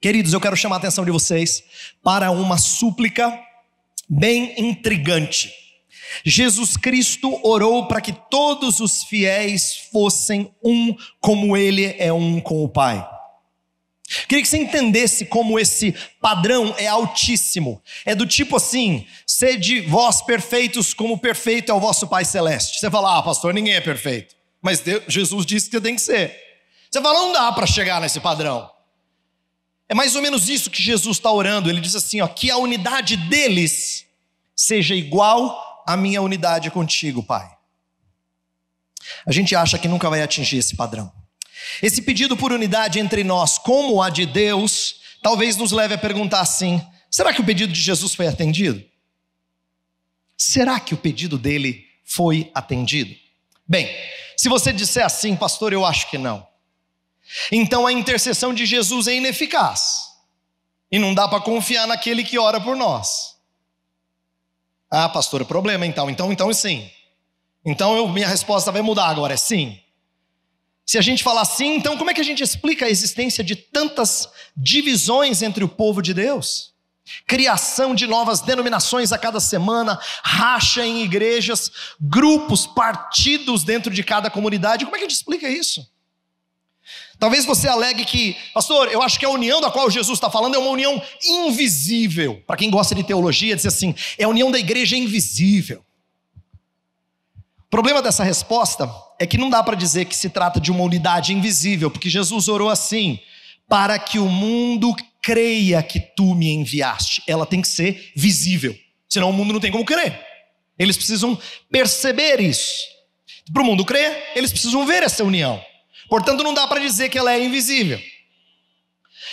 Queridos, eu quero chamar a atenção de vocês para uma súplica bem intrigante. Jesus Cristo orou para que todos os fiéis fossem um como ele é um com o Pai. Queria que você entendesse como esse padrão é altíssimo. É do tipo assim: sede vós perfeitos, como perfeito é o vosso Pai Celeste. Você fala, ah, pastor, ninguém é perfeito. Mas Deus, Jesus disse que tem que ser. Você fala, não dá para chegar nesse padrão. É mais ou menos isso que Jesus está orando. Ele diz assim: ó, que a unidade deles seja igual à minha unidade contigo, Pai. A gente acha que nunca vai atingir esse padrão. Esse pedido por unidade entre nós, como a de Deus, talvez nos leve a perguntar assim: será que o pedido de Jesus foi atendido? Será que o pedido dele foi atendido? Bem, se você disser assim, pastor, eu acho que não. Então a intercessão de Jesus é ineficaz. E não dá para confiar naquele que ora por nós. Ah, pastor, problema é então. Então, então é sim. Então eu, minha resposta vai mudar agora, é sim. Se a gente falar sim, então como é que a gente explica a existência de tantas divisões entre o povo de Deus? Criação de novas denominações a cada semana, racha em igrejas, grupos, partidos dentro de cada comunidade. Como é que a gente explica isso? Talvez você alegue que, pastor, eu acho que a união da qual Jesus está falando é uma união invisível. Para quem gosta de teologia, diz assim: é a união da igreja invisível. O problema dessa resposta é que não dá para dizer que se trata de uma unidade invisível, porque Jesus orou assim: para que o mundo creia que tu me enviaste. Ela tem que ser visível, senão o mundo não tem como crer. Eles precisam perceber isso. Para o mundo crer, eles precisam ver essa união. Portanto, não dá para dizer que ela é invisível.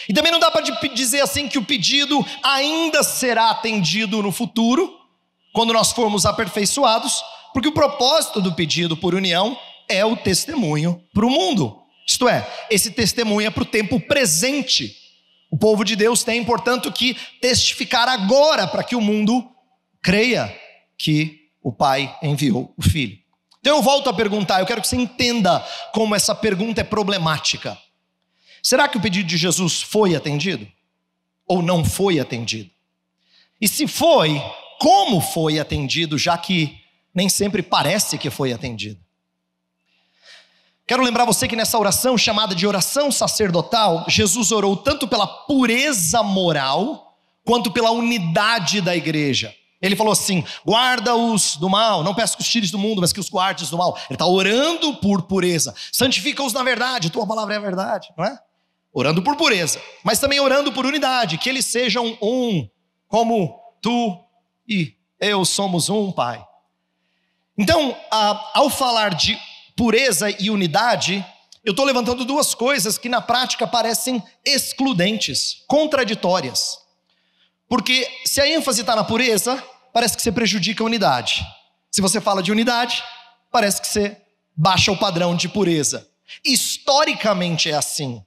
E também não dá para dizer assim que o pedido ainda será atendido no futuro, quando nós formos aperfeiçoados, porque o propósito do pedido por união é o testemunho para o mundo. Isto é, esse testemunho é para o tempo presente. O povo de Deus tem, portanto, que testificar agora para que o mundo creia que o Pai enviou o Filho. Então eu volto a perguntar, eu quero que você entenda como essa pergunta é problemática. Será que o pedido de Jesus foi atendido? Ou não foi atendido? E se foi, como foi atendido, já que nem sempre parece que foi atendido? Quero lembrar você que nessa oração, chamada de oração sacerdotal, Jesus orou tanto pela pureza moral, quanto pela unidade da igreja. Ele falou assim: guarda-os do mal, não peço que os tires do mundo, mas que os guardes do mal. Ele está orando por pureza. Santifica-os na verdade, tua palavra é a verdade, não é? Orando por pureza, mas também orando por unidade, que eles sejam um, como tu e eu somos um, Pai. Então, a, ao falar de pureza e unidade, eu estou levantando duas coisas que na prática parecem excludentes, contraditórias. Porque se a ênfase está na pureza, parece que você prejudica a unidade. Se você fala de unidade, parece que você baixa o padrão de pureza. Historicamente é assim.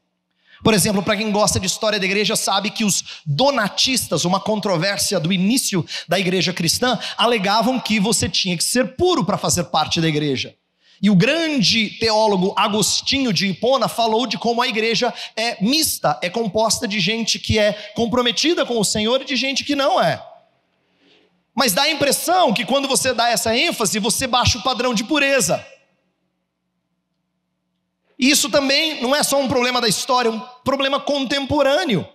Por exemplo, para quem gosta de história da igreja, sabe que os donatistas, uma controvérsia do início da igreja cristã, alegavam que você tinha que ser puro para fazer parte da igreja. E o grande teólogo Agostinho de Hipona falou de como a igreja é mista, é composta de gente que é comprometida com o Senhor e de gente que não é. Mas dá a impressão que quando você dá essa ênfase, você baixa o padrão de pureza. E isso também não é só um problema da história, é um problema contemporâneo.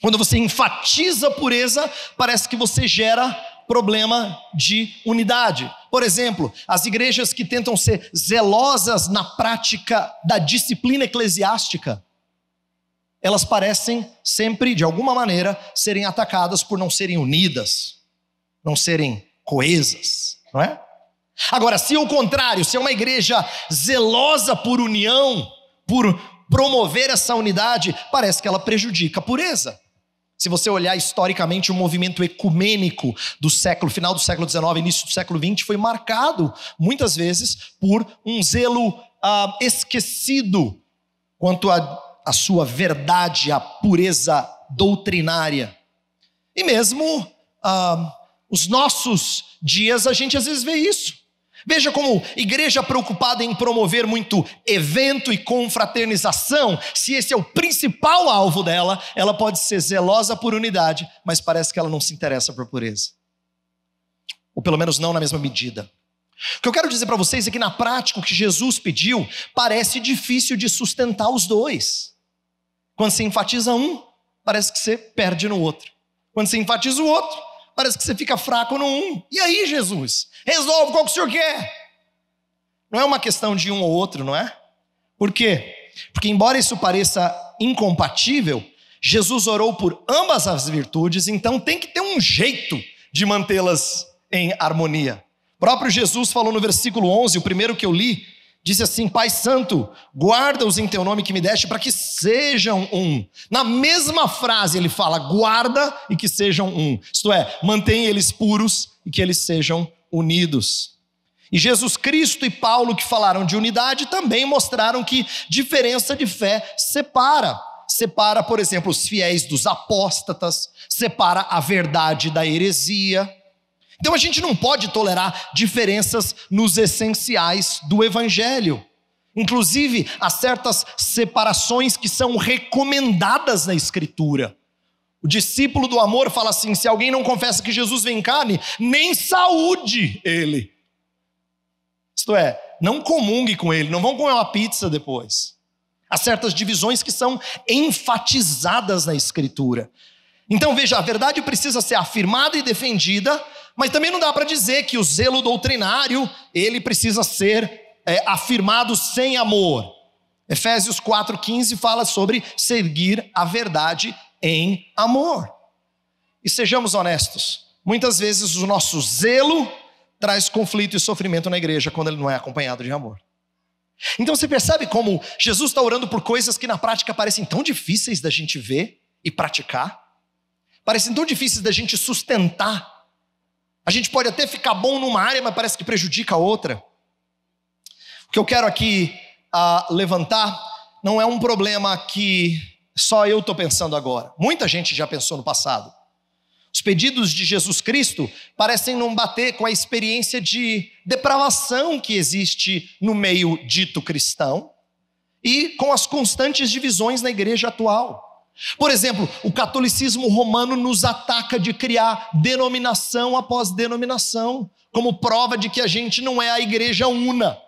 Quando você enfatiza a pureza, parece que você gera problema de unidade. Por exemplo, as igrejas que tentam ser zelosas na prática da disciplina eclesiástica, elas parecem sempre, de alguma maneira, serem atacadas por não serem unidas, não serem coesas, não é? Agora, se o contrário, se é uma igreja zelosa por união, por promover essa unidade, parece que ela prejudica a pureza. Se você olhar historicamente, o movimento ecumênico do século, final do século XIX, início do século XX, foi marcado muitas vezes por um zelo ah, esquecido quanto à sua verdade, à pureza doutrinária. E mesmo ah, os nossos dias, a gente às vezes vê isso. Veja como igreja preocupada em promover muito evento e confraternização, se esse é o principal alvo dela, ela pode ser zelosa por unidade, mas parece que ela não se interessa por pureza. Ou pelo menos não na mesma medida. O que eu quero dizer para vocês é que na prática o que Jesus pediu parece difícil de sustentar os dois. Quando se enfatiza um, parece que você perde no outro. Quando se enfatiza o outro, parece que você fica fraco no um. E aí, Jesus? Resolve qual que o senhor quer. Não é uma questão de um ou outro, não é? Por quê? Porque, embora isso pareça incompatível, Jesus orou por ambas as virtudes, então tem que ter um jeito de mantê-las em harmonia. O próprio Jesus falou no versículo 11, o primeiro que eu li, Diz assim: Pai Santo, guarda-os em teu nome que me deste, para que sejam um. Na mesma frase ele fala: guarda e que sejam um. Isto é, mantém eles puros e que eles sejam unidos. E Jesus Cristo e Paulo, que falaram de unidade, também mostraram que diferença de fé separa. Separa, por exemplo, os fiéis dos apóstatas, separa a verdade da heresia, então a gente não pode tolerar diferenças nos essenciais do evangelho. Inclusive, há certas separações que são recomendadas na escritura. O discípulo do amor fala assim: se alguém não confessa que Jesus vem carne, nem saúde ele. Isto é, não comungue com ele, não vão comer uma pizza depois. Há certas divisões que são enfatizadas na escritura. Então veja, a verdade precisa ser afirmada e defendida, mas também não dá para dizer que o zelo doutrinário, ele precisa ser é, afirmado sem amor. Efésios 4,15 fala sobre seguir a verdade em amor. E sejamos honestos, muitas vezes o nosso zelo traz conflito e sofrimento na igreja quando ele não é acompanhado de amor. Então você percebe como Jesus está orando por coisas que na prática parecem tão difíceis da gente ver e praticar, parecem tão difíceis da gente sustentar a gente pode até ficar bom numa área, mas parece que prejudica a outra. O que eu quero aqui uh, levantar não é um problema que só eu estou pensando agora. Muita gente já pensou no passado. Os pedidos de Jesus Cristo parecem não bater com a experiência de depravação que existe no meio dito cristão e com as constantes divisões na igreja atual. Por exemplo, o catolicismo romano nos ataca de criar denominação após denominação, como prova de que a gente não é a igreja una.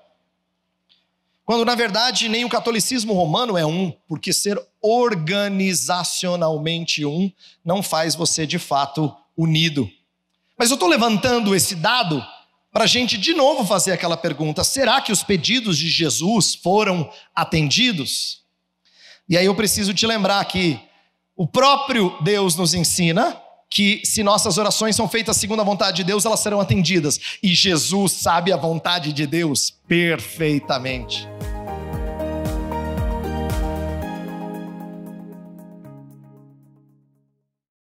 Quando na verdade nem o catolicismo romano é um, porque ser organizacionalmente um não faz você de fato unido. Mas eu estou levantando esse dado para a gente de novo fazer aquela pergunta: será que os pedidos de Jesus foram atendidos? E aí eu preciso te lembrar que o próprio Deus nos ensina que se nossas orações são feitas segundo a vontade de Deus, elas serão atendidas. E Jesus sabe a vontade de Deus perfeitamente.